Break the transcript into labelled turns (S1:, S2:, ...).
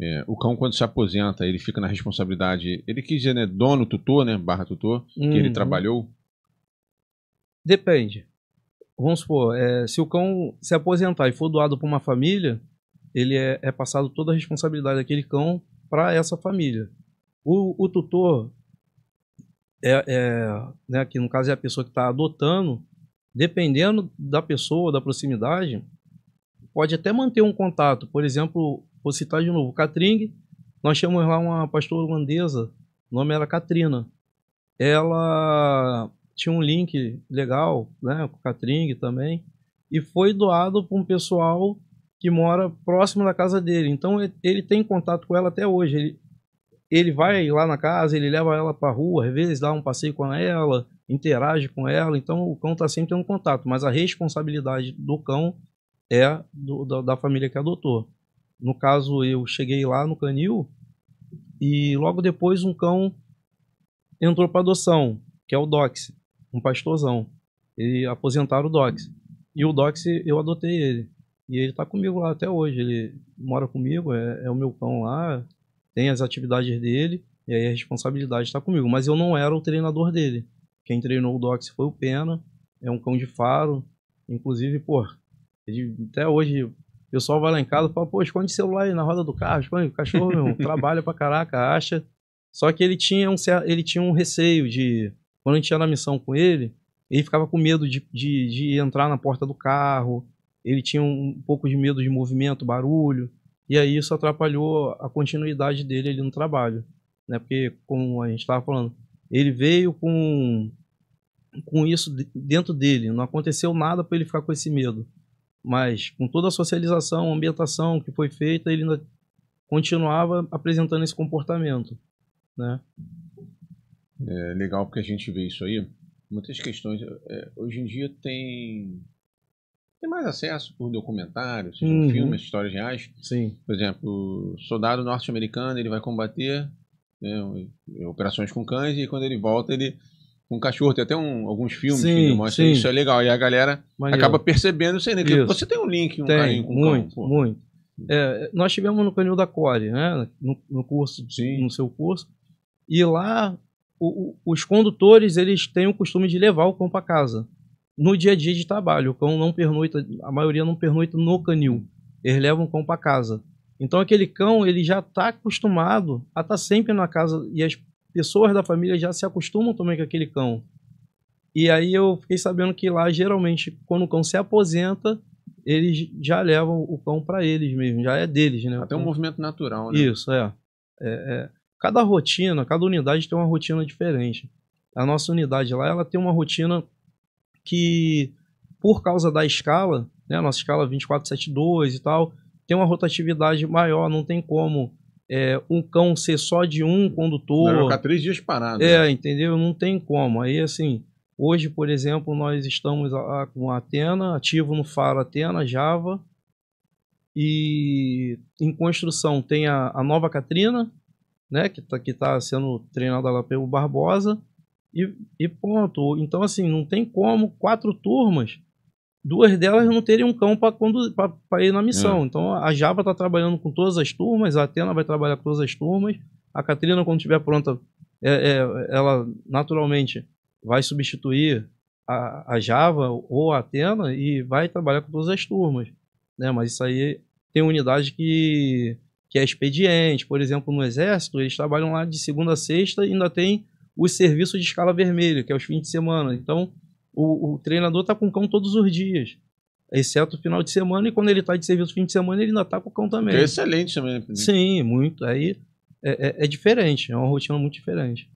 S1: É, o cão, quando se aposenta, ele fica na responsabilidade. Ele quis dizer, né? Dono, tutor, né? Barra tutor, uhum. que ele uhum. trabalhou. Depende. Vamos supor, é, se o cão se aposentar e for doado para uma família, ele é, é passado toda a responsabilidade daquele cão para essa família. O, o tutor, é, é, né, que no caso é a pessoa que está adotando, dependendo da pessoa, da proximidade, pode até manter um contato. Por exemplo, Vou citar de novo, Catringue. Nós tínhamos lá uma pastora holandesa, o nome era Katrina. Ela tinha um link legal, né, com Catringue também, e foi doado para um pessoal que mora próximo da casa dele. Então ele tem contato com ela até hoje. Ele, ele vai lá na casa, ele leva ela para rua, às vezes dá um passeio com ela, interage com ela. Então o cão está sempre tendo contato, mas a responsabilidade do cão é do, da, da família que adotou. No caso, eu cheguei lá no canil e logo depois um cão entrou para adoção, que é o Dox, um pastorzão. Ele aposentaram o Dox. E o Dox, eu adotei ele. E ele está comigo lá até hoje. Ele mora comigo, é, é, o meu cão lá, tem as atividades dele, e aí a responsabilidade está comigo. Mas eu não era o treinador dele. Quem treinou o Dox foi o Pena, é um cão de faro. Inclusive, pô, ele, até hoje o pessoal vai lá em casa e fala, pô, esconde celular aí na roda do carro, esconde o cachorro, meu, trabalha pra caraca, acha. Só que ele tinha um, ele tinha um receio de. Quando a gente ia na missão com ele, ele ficava com medo de, de, de entrar na porta do carro, ele tinha um, um pouco de medo de movimento, barulho, e aí isso atrapalhou a continuidade dele ali no trabalho. Né? Porque, como a gente estava falando, ele veio com, com isso dentro dele, não aconteceu nada para ele ficar com esse medo. Mas com toda a socialização, ambientação que foi feita, ele ainda continuava apresentando esse comportamento, né? É legal porque a gente vê isso aí. Muitas questões. É, hoje em dia tem tem mais acesso por documentários, seja uhum. filmes, histórias reais. Sim. Por exemplo, o soldado norte-americano ele vai combater né, operações com cães e quando ele volta ele com cachorro. Tem até um, alguns filmes sim, que mostram sim. isso, é legal. E a galera Maneiro. acaba percebendo isso aí, né? Isso. Você tem um link, um tem, carinho com Muito, cão, muito. É, nós tivemos no canil da Core, né? No, no curso, sim. no seu curso. E lá o, o, os condutores eles têm o costume de levar o cão para casa. No dia a dia de trabalho, o cão não pernoita, a maioria não pernoita no canil. Eles levam o cão para casa. Então aquele cão ele já está acostumado a estar tá sempre na casa e as pessoas da família já se acostumam também com aquele cão. E aí eu fiquei sabendo que lá, geralmente, quando o cão se aposenta, eles já levam o cão para eles mesmo, já é deles, né? Até um então, movimento natural, né? Isso, é. É, é. Cada rotina, cada unidade tem uma rotina diferente. A nossa unidade lá, ela tem uma rotina que, por causa da escala, né, a nossa escala 2472 e tal, tem uma rotatividade maior, não tem como é, um cão ser só de um condutor. Vai ficar três dias parado. É, né? entendeu? Não tem como. Aí, assim, hoje, por exemplo, nós estamos a, a, com a Atena, ativo no Faro Atena, Java, e em construção tem a, a nova Catrina, né, que está que tá sendo treinada lá pelo Barbosa, e, e pronto. Então, assim, não tem como quatro turmas duas delas não terem um cão para ir na missão. É. Então a Java está trabalhando com todas as turmas, a Atena vai trabalhar com todas as turmas, a Catrina, quando estiver pronta, é, é, ela naturalmente vai substituir a, a, Java ou a Atena e vai trabalhar com todas as turmas. Né? Mas isso aí tem unidade que, que é expediente, por exemplo, no Exército, eles trabalham lá de segunda a sexta e ainda tem o serviço de escala vermelha, que é os fins de semana. Então, o, o treinador está com o cão todos os dias. Exceto final de semana, e quando ele está de serviço fim de semana, ele ainda está com o cão também. é excelente também, né? Sim, muito. Aí é, é, é diferente, é uma rotina muito diferente.